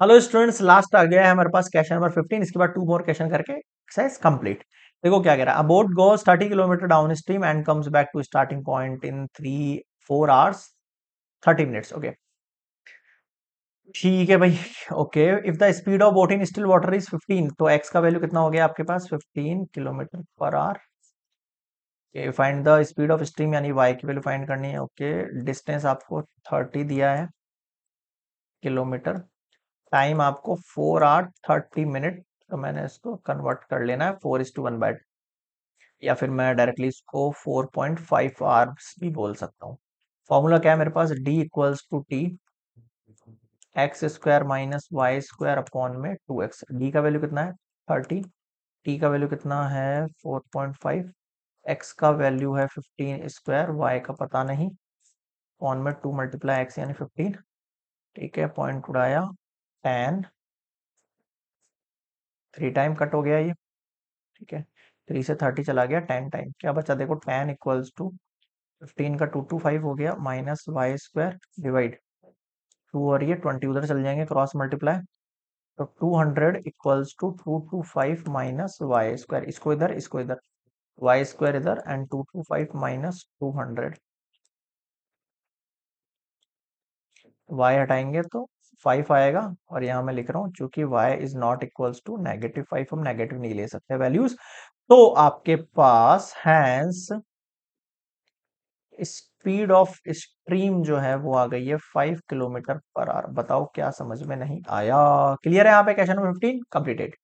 Hello students last आ गया है हमारे पास क्वेश्चन नंबर 15 इसके बाद टू मोर क्वेश्चन करके एक्सरसाइज कंप्लीट देखो क्या कह रहा है a boat goes 30 kilometre down stream and comes back to starting point in three four hours 30 minutes okay ठीक है भाई okay if the speed of boat in still water is 15 तो एक्स का वैल्यू कितना हो गया आपके पास fifteen kilometre per hour find the speed of stream यानी वाई की वैल्यू फाइंड करनी है ओके okay. डिस्टेंस आपको थर्टी दिया है किलोमीटर टाइम आपको फोर आर थर्टी मिनट तो मैंने इसको कन्वर्ट कर लेना है four is to one by या फिर मैं डायरेक्टली इसको फोर पॉइंट फाइव आवर्स भी बोल सकता हूँ फॉर्मूला क्या है मेरे पास d equals to t x square minus y square upon में टू एक्स डी का वैल्यू कितना है थर्टी टी का वैल्यू कितना है फोर पॉइंट फाइव एक्स का वैल्यू है फिफ्टीन स्क्वायर वाई का पता नहीं अपॉन में टू मल्टीप्लाई एक्स यानी फिफ्टीन ठीक है पॉइंट उड़ाया टेन थ्री टाइम कट हो गया ये ठीक है थ्री से थर्टी चला गया टेन टाइम क्या बचा देखो टेन इक्वल्स टू फिफ्टीन का टू टू फाइव हो गया minus y square divide two और ये ट्वेंटी उधर चल जाएंगे क्रॉस मल्टीप्लाई तो two hundred equals to two two five minus y square इसको इधर इसको इधर वाई स्क्वायर इधर and two two five minus two hundred y हटाएंगे तो फाइव आएगा और यहां मैं लिख रहा हूँ चूंकि y is not equals to negative five हम नेगेटिव नहीं ले सकते वैल्यूज तो आपके पास हैंस स्पीड ऑफ स्ट्रीम जो है वो आ गई है फाइव किलोमीटर पर आर बताओ क्या समझ में नहीं आया क्लियर है यहाँ पे क्वेश्चन नंबर फिफ्टीन कंप्लीटेड